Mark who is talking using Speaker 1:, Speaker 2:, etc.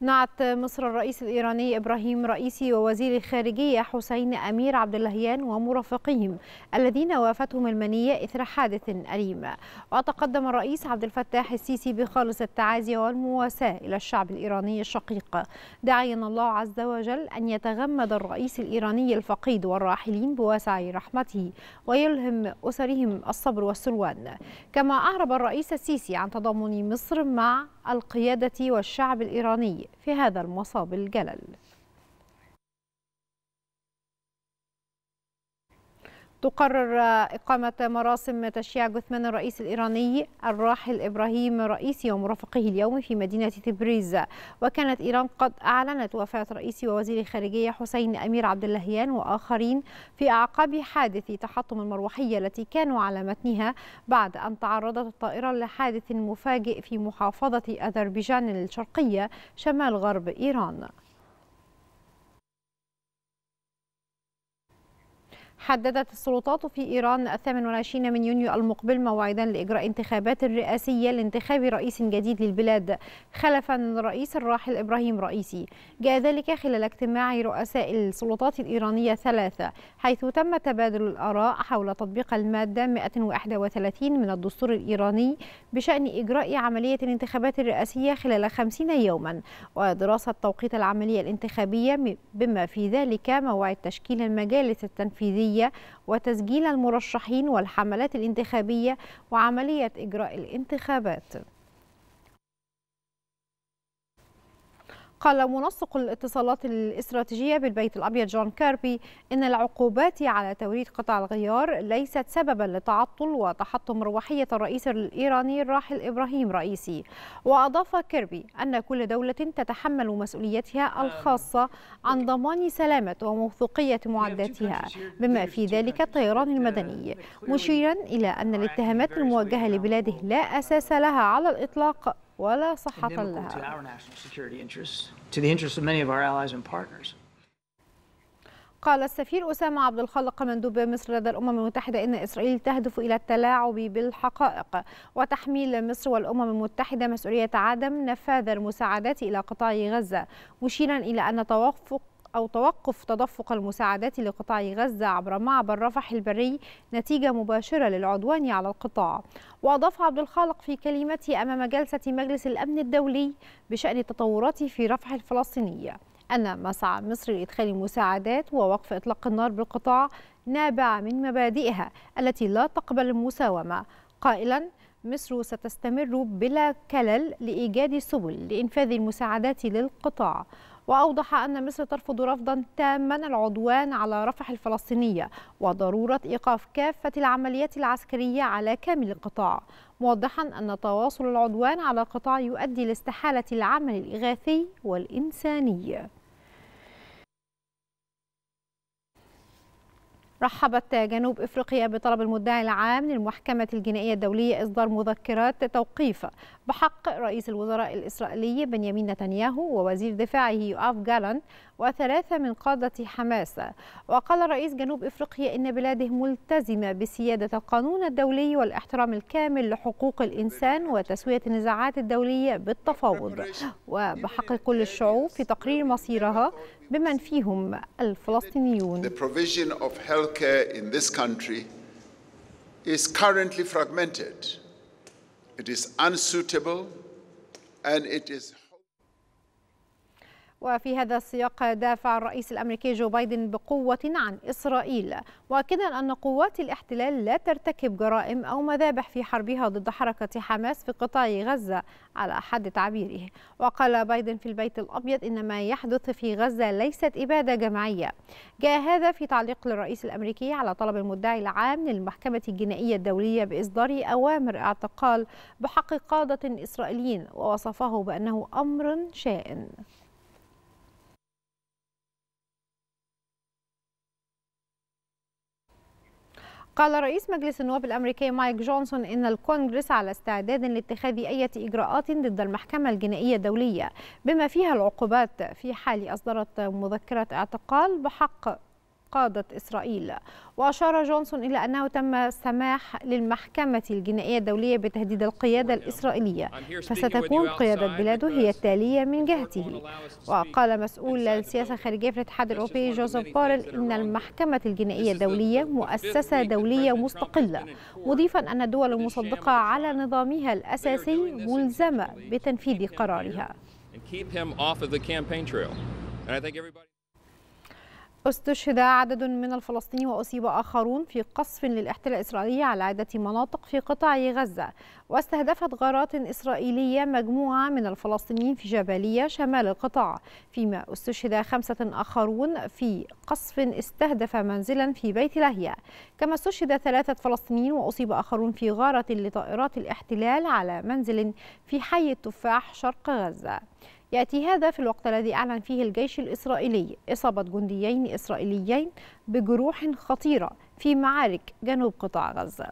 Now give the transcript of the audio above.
Speaker 1: نعت مصر الرئيس الإيراني إبراهيم رئيسي ووزير الخارجية حسين أمير عبد اللهيان ومرافقيهم الذين وافتهم المنية إثر حادث أليم وتقدم الرئيس عبد الفتاح السيسي بخالص التعازي والمواساة إلى الشعب الإيراني الشقيق داعيا الله عز وجل أن يتغمد الرئيس الإيراني الفقيد والراحلين بواسع رحمته ويلهم أسرهم الصبر والسلوان كما أعرب الرئيس السيسي عن تضامن مصر مع القيادة والشعب الإيراني في هذا المصاب الجلل تقرر إقامة مراسم تشييع جثمان الرئيس الإيراني الراحل إبراهيم رئيسي ومرافقه اليوم في مدينة تبريز وكانت إيران قد أعلنت وفاة رئيس ووزير الخارجية حسين أمير عبد اللهيان وآخرين في أعقاب حادث تحطم المروحية التي كانوا على متنها بعد أن تعرضت الطائرة لحادث مفاجئ في محافظة أذربيجان الشرقية شمال غرب إيران حددت السلطات في إيران 28 من يونيو المقبل موعدا لإجراء انتخابات رئاسية لانتخاب رئيس جديد للبلاد خلفا الرئيس الراحل إبراهيم رئيسي جاء ذلك خلال اجتماع رؤساء السلطات الإيرانية الثلاثة حيث تم تبادل الآراء حول تطبيق المادة 131 من الدستور الإيراني بشأن إجراء عملية الانتخابات الرئاسية خلال 50 يوما ودراسة توقيت العملية الانتخابية بما في ذلك موعد تشكيل المجالس التنفيذية الانتخابية وتسجيل المرشحين والحملات الانتخابية وعملية إجراء الانتخابات قال منسق الاتصالات الاستراتيجية بالبيت الأبيض جون كيربي إن العقوبات على توريد قطع الغيار ليست سببا لتعطل وتحطم روحية الرئيس الإيراني الراحل إبراهيم رئيسي وأضاف كيربي أن كل دولة تتحمل مسؤوليتها آه. الخاصة عن ضمان سلامة وموثوقية معداتها بما في ذلك الطيران المدني مشيرا إلى أن الاتهامات الموجهة لبلاده لا أساس لها على الإطلاق ولا صحة لها قال السفير أسامة عبد الخالق مندوب مصر لدى الأمم المتحدة إن إسرائيل تهدف إلى التلاعب بالحقائق وتحميل مصر والأمم المتحدة مسؤولية عدم نفاذ المساعدات إلى قطاع غزة مشيرا إلى أن توافق أو توقف تدفق المساعدات لقطاع غزة عبر معبر رفح البري نتيجة مباشرة للعدوان على القطاع وأضاف عبد الخالق في كلمته أمام جلسة مجلس الأمن الدولي بشأن التطورات في رفح الفلسطينية أن مسعى مصر لإدخال المساعدات ووقف إطلاق النار بالقطاع نابع من مبادئها التي لا تقبل المساومة قائلا مصر ستستمر بلا كلل لإيجاد سبل لإنفاذ المساعدات للقطاع وأوضح أن مصر ترفض رفضا تاما العدوان على رفح الفلسطينية وضرورة إيقاف كافة العمليات العسكرية على كامل القطاع موضحا أن تواصل العدوان على القطاع يؤدي لاستحالة العمل الإغاثي والإنساني رحبت جنوب افريقيا بطلب المدعي العام للمحكمه الجنائيه الدوليه اصدار مذكرات توقيف بحق رئيس الوزراء الاسرائيلي بنيامين نتنياهو ووزير دفاعه يؤاف جالانت وثلاثة من قادة حماس وقال رئيس جنوب إفريقيا إن بلاده ملتزمة بسيادة القانون الدولي والاحترام الكامل لحقوق الإنسان وتسوية النزاعات الدولية بالتفاوض وبحق كل الشعوب في تقرير مصيرها بمن فيهم الفلسطينيون The provision of in this country is currently fragmented. It is unsuitable and it is وفي هذا السياق دافع الرئيس الامريكي جو بايدن بقوه عن اسرائيل مؤكدا ان قوات الاحتلال لا ترتكب جرائم او مذابح في حربها ضد حركه حماس في قطاع غزه على حد تعبيره وقال بايدن في البيت الابيض ان ما يحدث في غزه ليست اباده جماعيه جاء هذا في تعليق للرئيس الامريكي على طلب المدعي العام للمحكمه الجنائيه الدوليه باصدار اوامر اعتقال بحق قاده اسرائيليين ووصفه بانه امر شائن قال رئيس مجلس النواب الأمريكي مايك جونسون إن الكونجرس على استعداد لاتخاذ أي إجراءات ضد المحكمة الجنائية الدولية بما فيها العقوبات في حال أصدرت مذكرة اعتقال بحق قادة إسرائيل وأشار جونسون إلى أنه تم سماح للمحكمة الجنائية الدولية بتهديد القيادة الإسرائيلية فستكون قيادة بلاده هي التالية من جهته وقال مسؤول السياسة الخارجية في الاتحاد الأوروبي جوزيف بارل إن المحكمة الجنائية الدولية مؤسسة دولية مستقلة مضيفا أن الدول المصدقة على نظامها الأساسي ملزمة بتنفيذ قرارها. استشهد عدد من الفلسطينيين وأصيب آخرون في قصف للإحتلال الإسرائيلي على عدة مناطق في قطاع غزة واستهدفت غارات إسرائيلية مجموعة من الفلسطينيين في جباليه شمال القطاع فيما استشهد خمسة آخرون في قصف استهدف منزلا في بيت لاهيا كما استشهد ثلاثة فلسطينيين وأصيب آخرون في غارة لطائرات الاحتلال على منزل في حي التفاح شرق غزة يأتي هذا في الوقت الذي أعلن فيه الجيش الإسرائيلي إصابة جنديين إسرائيليين بجروح خطيرة في معارك جنوب قطاع غزة